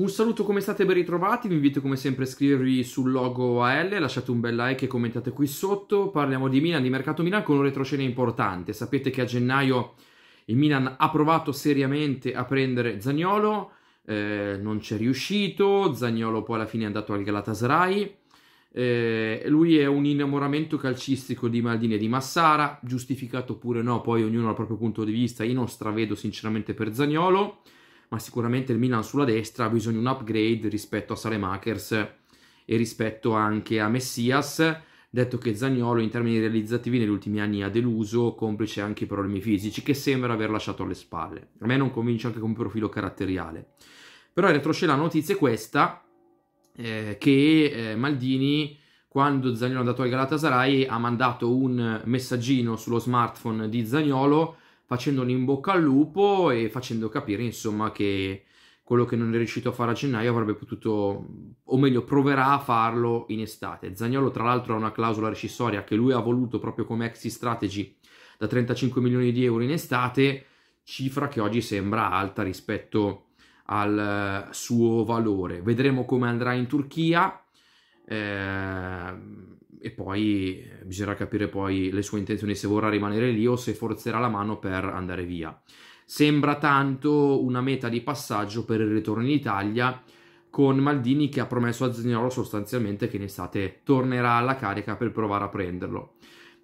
Un saluto, come state? Ben ritrovati. Vi invito come sempre a iscrivervi sul logo AL, lasciate un bel like e commentate qui sotto. Parliamo di Milan, di mercato Milan con un retroscena importante. Sapete che a gennaio il Milan ha provato seriamente a prendere Zagnolo, eh, non c'è riuscito. Zagnolo poi alla fine è andato al Galatasaray. Eh, lui è un innamoramento calcistico di Maldini e di Massara, giustificato oppure no, poi ognuno ha il proprio punto di vista. Io non stravedo sinceramente per Zagnolo ma sicuramente il Milan sulla destra ha bisogno di un upgrade rispetto a Salemakers e rispetto anche a Messias. Detto che Zagnolo in termini realizzativi negli ultimi anni ha deluso, complice anche i problemi fisici che sembra aver lasciato alle spalle. A me non convince anche come profilo caratteriale. Però in retroscena la notizia è questa, eh, che eh, Maldini quando Zagnolo è andato al Galatasaray ha mandato un messaggino sullo smartphone di Zagnolo facendone in bocca al lupo e facendo capire insomma che quello che non è riuscito a fare a gennaio avrebbe potuto, o meglio, proverà a farlo in estate. Zagnolo, tra l'altro, ha una clausola recissoria che lui ha voluto proprio come exit strategy da 35 milioni di euro in estate, cifra che oggi sembra alta rispetto al eh, suo valore. Vedremo come andrà in Turchia. Eh, e poi eh, bisognerà capire poi le sue intenzioni se vorrà rimanere lì o se forzerà la mano per andare via. Sembra tanto una meta di passaggio per il ritorno in Italia con Maldini che ha promesso a Zagnolo sostanzialmente che in estate tornerà alla carica per provare a prenderlo.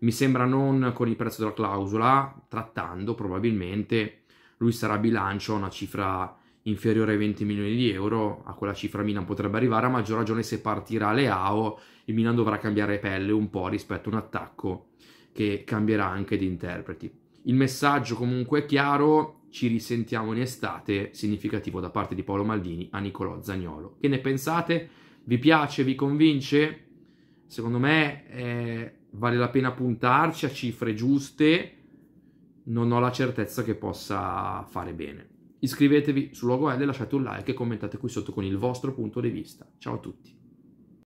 Mi sembra non con il prezzo della clausola, trattando probabilmente lui sarà a bilancio a una cifra inferiore ai 20 milioni di euro, a quella cifra Milan potrebbe arrivare, a maggior ragione se partirà Leao, il Milan dovrà cambiare pelle un po' rispetto a un attacco che cambierà anche di interpreti. Il messaggio comunque è chiaro, ci risentiamo in estate, significativo da parte di Paolo Maldini a Nicolò Zagnolo. Che ne pensate? Vi piace? Vi convince? Secondo me eh, vale la pena puntarci a cifre giuste, non ho la certezza che possa fare bene. Iscrivetevi su Logo L, lasciate un like e commentate qui sotto con il vostro punto di vista. Ciao a tutti.